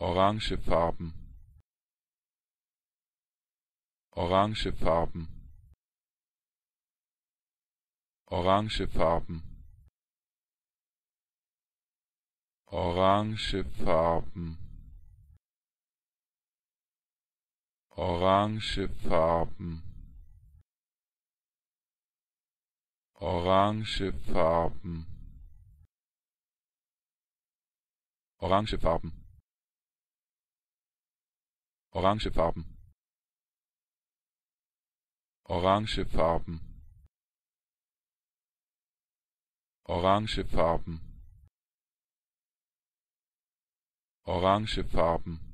orange Farben orange Farben orange Farben orange Farben orange Farben orange Farben orange Farben Orange Orange Farben Farben Orange Farben Orange Farben